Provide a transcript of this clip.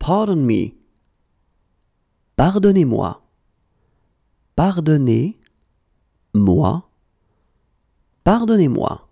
Pardon me. Pardonnez-moi. Pardonnez-moi. Pardonnez-moi.